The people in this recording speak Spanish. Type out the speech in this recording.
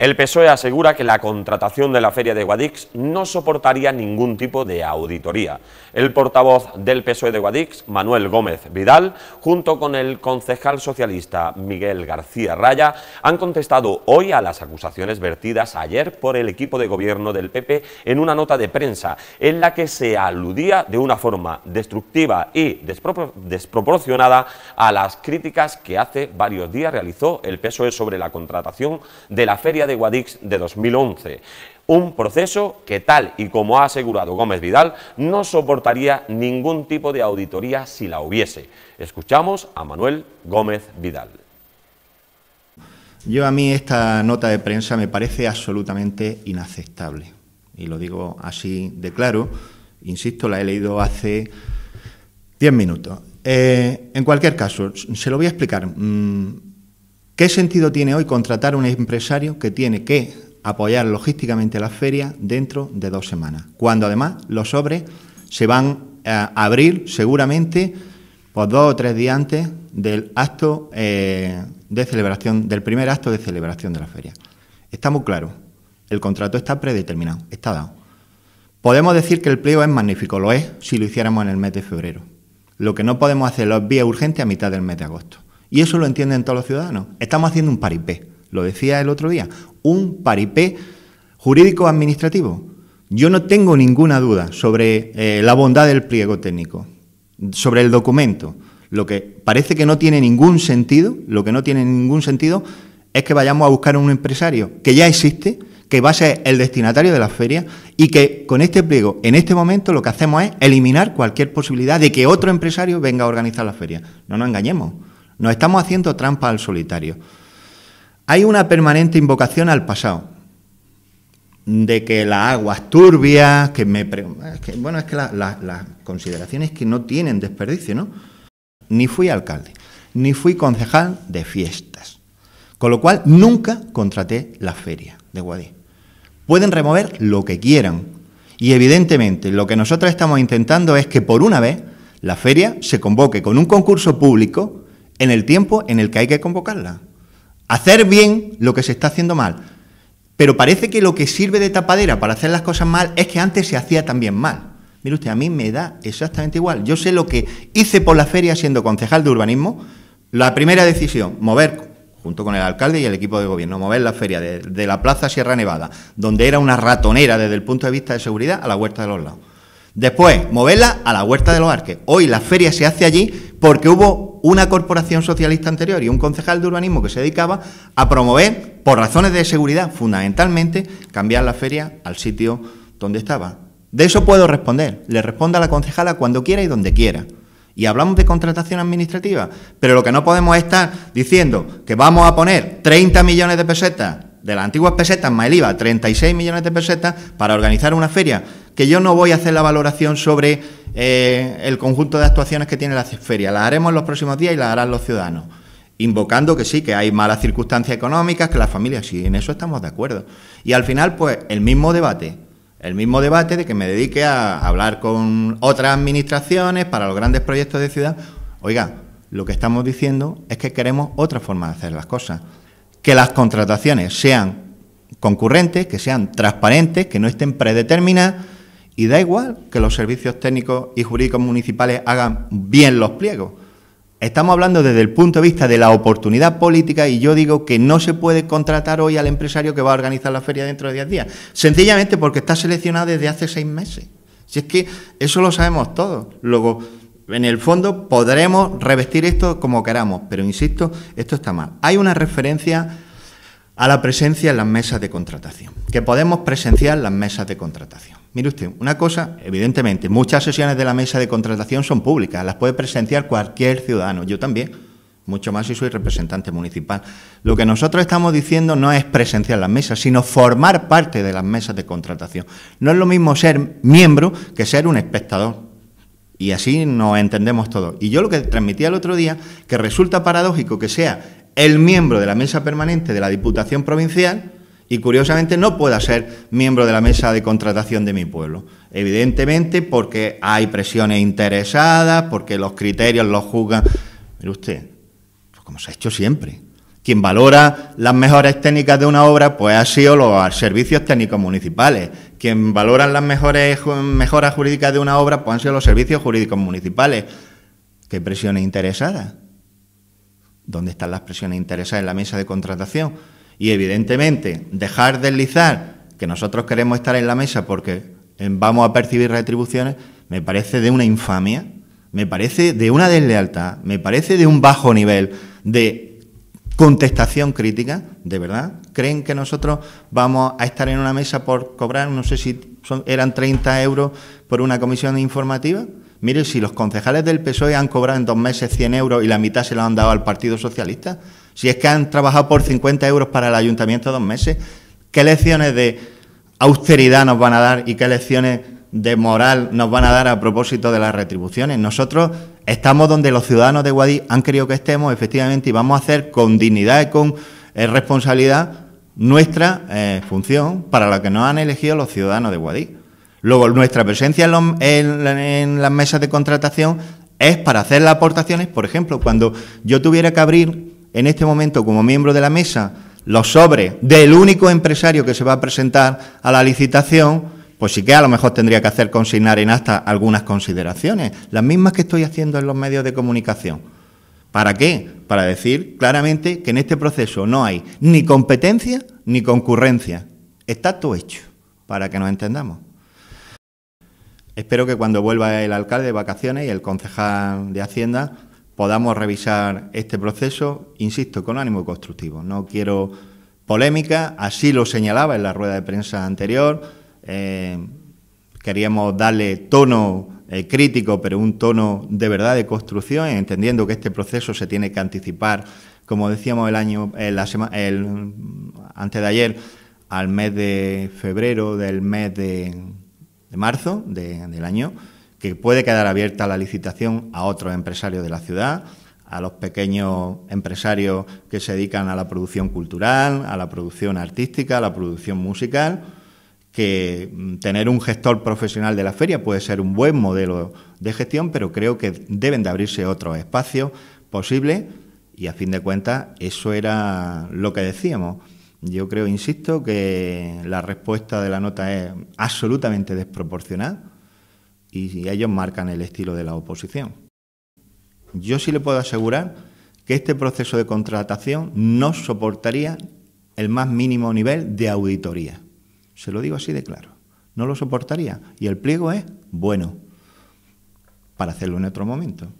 El PSOE asegura que la contratación de la feria de Guadix no soportaría ningún tipo de auditoría. El portavoz del PSOE de Guadix, Manuel Gómez Vidal, junto con el concejal socialista Miguel García Raya, han contestado hoy a las acusaciones vertidas ayer por el equipo de gobierno del PP en una nota de prensa en la que se aludía de una forma destructiva y desproporcionada a las críticas que hace varios días realizó el PSOE sobre la contratación de la feria de de Guadix de 2011. Un proceso que, tal y como ha asegurado Gómez Vidal, no soportaría ningún tipo de auditoría si la hubiese. Escuchamos a Manuel Gómez Vidal. Yo a mí esta nota de prensa me parece absolutamente inaceptable. Y lo digo así de claro. Insisto, la he leído hace 10 minutos. Eh, en cualquier caso, se lo voy a explicar. Mm, ¿Qué sentido tiene hoy contratar a un empresario que tiene que apoyar logísticamente la feria dentro de dos semanas? Cuando además los sobres se van a abrir seguramente por dos o tres días antes del acto eh, de celebración, del primer acto de celebración de la feria. Está muy claro, el contrato está predeterminado, está dado. Podemos decir que el pliego es magnífico, lo es si lo hiciéramos en el mes de febrero. Lo que no podemos hacer es vía urgente a mitad del mes de agosto. Y eso lo entienden todos los ciudadanos. Estamos haciendo un paripé, lo decía el otro día, un paripé jurídico-administrativo. Yo no tengo ninguna duda sobre eh, la bondad del pliego técnico, sobre el documento. Lo que parece que no tiene ningún sentido, lo que no tiene ningún sentido es que vayamos a buscar a un empresario que ya existe, que va a ser el destinatario de la feria y que con este pliego, en este momento, lo que hacemos es eliminar cualquier posibilidad de que otro empresario venga a organizar la feria. No nos engañemos. Nos estamos haciendo trampa al solitario. Hay una permanente invocación al pasado, de que las aguas turbias, que me... preguntan... bueno, es que las consideraciones que no tienen desperdicio, ¿no? Ni fui alcalde, ni fui concejal de fiestas. Con lo cual, nunca contraté la feria de Guadix. Pueden remover lo que quieran. Y evidentemente, lo que nosotros estamos intentando es que por una vez la feria se convoque con un concurso público en el tiempo en el que hay que convocarla. Hacer bien lo que se está haciendo mal. Pero parece que lo que sirve de tapadera para hacer las cosas mal es que antes se hacía también mal. Mire usted, a mí me da exactamente igual. Yo sé lo que hice por la feria siendo concejal de urbanismo. La primera decisión, mover, junto con el alcalde y el equipo de gobierno, mover la feria de, la Plaza Sierra Nevada, donde era una ratonera desde el punto de vista de seguridad, a la huerta de los lados. Después, moverla a la huerta de los arques. Hoy la feria se hace allí porque hubo una corporación socialista anterior y un concejal de urbanismo que se dedicaba a promover, por razones de seguridad fundamentalmente, cambiar la feria al sitio donde estaba. De eso puedo responder. Le responda a la concejala cuando quiera y donde quiera. Y hablamos de contratación administrativa, pero lo que no podemos estar diciendo que vamos a poner 30 millones de pesetas, de las antiguas pesetas más el IVA, 36 millones de pesetas, para organizar una feria que yo no voy a hacer la valoración sobre eh, el conjunto de actuaciones que tiene la feria. Las haremos en los próximos días y las harán los ciudadanos. Invocando que sí, que hay malas circunstancias económicas, que las familias, sí, en eso estamos de acuerdo. Y al final, pues, el mismo debate. El mismo debate de que me dedique a hablar con otras administraciones para los grandes proyectos de ciudad. Oiga, lo que estamos diciendo es que queremos otra forma de hacer las cosas. Que las contrataciones sean concurrentes, que sean transparentes, que no estén predeterminadas y da igual que los servicios técnicos y jurídicos municipales hagan bien los pliegos. Estamos hablando desde el punto de vista de la oportunidad política y yo digo que no se puede contratar hoy al empresario que va a organizar la feria dentro de 10 días, sencillamente porque está seleccionado desde hace seis meses. Si es que eso lo sabemos todos. Luego, en el fondo podremos revestir esto como queramos, pero insisto, esto está mal. Hay una referencia a la presencia en las mesas de contratación, que podemos presenciar las mesas de contratación. Mire usted, una cosa, evidentemente, muchas sesiones de la mesa de contratación son públicas, las puede presenciar cualquier ciudadano, yo también, mucho más si soy representante municipal. Lo que nosotros estamos diciendo no es presenciar las mesas, sino formar parte de las mesas de contratación. No es lo mismo ser miembro que ser un espectador. Y así nos entendemos todos. Y yo lo que transmití el otro día, que resulta paradójico que sea el miembro de la mesa permanente de la Diputación Provincial, y curiosamente no pueda ser miembro de la mesa de contratación de mi pueblo. Evidentemente porque hay presiones interesadas, porque los criterios los juzgan. Mire usted, pues como se ha hecho siempre. Quien valora las mejores técnicas de una obra, pues ha sido los servicios técnicos municipales. Quien valora las mejores mejoras jurídicas de una obra, pues han sido los servicios jurídicos municipales. ¿Qué presiones interesadas? ¿Dónde están las presiones interesadas en la mesa de contratación? Y evidentemente, dejar deslizar que nosotros queremos estar en la mesa porque eh, vamos a percibir retribuciones, me parece de una infamia, me parece de una deslealtad, me parece de un bajo nivel de contestación crítica, de verdad. ¿Creen que nosotros vamos a estar en una mesa por cobrar, no sé si eran 30 euros por una comisión informativa? Mire, si los concejales del PSOE han cobrado en dos meses 100 euros y la mitad se la han dado al Partido Socialista, si es que han trabajado por 50 euros para el ayuntamiento dos meses, ¿qué lecciones de austeridad nos van a dar y qué lecciones de moral nos van a dar a propósito de las retribuciones? Nosotros estamos donde los ciudadanos de Guadix han querido que estemos, efectivamente, y vamos a hacer con dignidad y con eh, responsabilidad nuestra eh, función para la que nos han elegido los ciudadanos de Guadix. Luego, nuestra presencia en las mesas de contratación es para hacer las aportaciones. Por ejemplo, cuando yo tuviera que abrir en este momento como miembro de la mesa los sobres del único empresario que se va a presentar a la licitación, pues sí que a lo mejor tendría que hacer consignar en acta algunas consideraciones, las mismas que estoy haciendo en los medios de comunicación. ¿Para qué? Para decir claramente que en este proceso no hay ni competencia ni concurrencia. Está todo hecho, para que nos entendamos. Espero que cuando vuelva el alcalde de vacaciones y el concejal de Hacienda podamos revisar este proceso, insisto, con ánimo constructivo. No quiero polémica, así lo señalaba en la rueda de prensa anterior. Eh, queríamos darle tono eh, crítico, pero un tono de verdad de construcción, entendiendo que este proceso se tiene que anticipar, como decíamos el año, eh, la el, antes de ayer, al mes de febrero del mes de, marzo del año que puede quedar abierta la licitación a otros empresarios de la ciudad, a los pequeños empresarios que se dedican a la producción cultural, a la producción artística, a la producción musical, que mm, tener un gestor profesional de la feria puede ser un buen modelo de gestión, pero creo que deben de abrirse otros espacios posibles y a fin de cuentas eso era lo que decíamos. Yo creo, insisto, que la respuesta de la nota es absolutamente desproporcionada y ellos marcan el estilo de la oposición. Yo sí le puedo asegurar que este proceso de contratación no soportaría el más mínimo nivel de auditoría. Se lo digo así de claro. No lo soportaría. Y el pliego es bueno para hacerlo en otro momento.